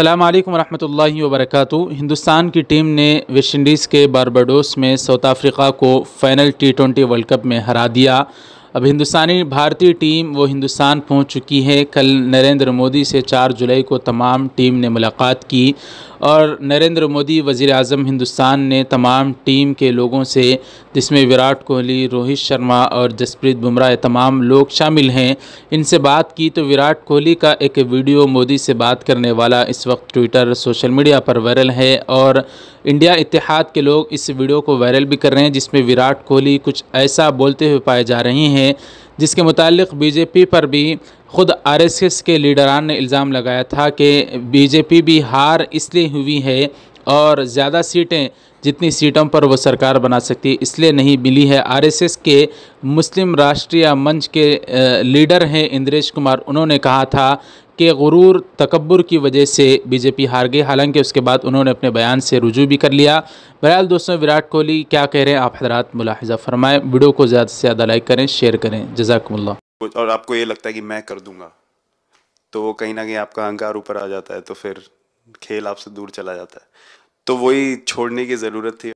अल्लाम वरहमल वबरक हिंदुस्तान की टीम ने वेस्टइंडीज़ के बारबाडोस में साउथ अफ्रीका को final T twenty world cup में हरा दिया अब हिंदुस्तानी भारतीय टीम वो हिंदुस्तान पहुंच चुकी है कल नरेंद्र मोदी से 4 जुलाई को तमाम टीम ने मुलाकात की और नरेंद्र मोदी वज़ी अजम हिंदुस्तान ने तमाम टीम के लोगों से जिसमें विराट कोहली रोहित शर्मा और जसप्रीत बुमराह तमाम लोग शामिल हैं इनसे बात की तो विराट कोहली का एक वीडियो मोदी से बात करने वाला इस वक्त ट्विटर सोशल मीडिया पर वायरल है और इंडिया इतिहाद के लोग इस वीडियो को वायरल भी कर रहे हैं जिसमें विराट कोहली कुछ ऐसा बोलते हुए पाए जा रहे हैं जिसके मुतालिक बीजेपी पर भी ख़ुद आरएसएस के लीडरान ने इल्ज़ाम लगाया था कि बीजेपी भी हार इसलिए हुई है और ज़्यादा सीटें जितनी सीटों पर वो सरकार बना सकती है इसलिए नहीं मिली है आरएसएस के मुस्लिम राष्ट्रीय मंच के लीडर हैं इंद्रेश कुमार उन्होंने कहा था कि गुरूर तकबर की वजह से बीजेपी हार गई हालांकि उसके बाद उन्होंने अपने बयान से रुजू भी कर लिया बहरहाल दोस्तों विराट कोहली क्या कह रहे हैं आप हजरात मुलाहजा फरमाएँ वीडियो को ज़्यादा से ज़्यादा लाइक करें शेयर करें जजाकमल्ला और आपको ये लगता है कि मैं कर दूँगा तो वो कहीं ना कहीं आपका अहंकार ऊपर आ जाता है तो फिर खेल आपसे दूर चला जाता है तो वही छोड़ने की ज़रूरत थी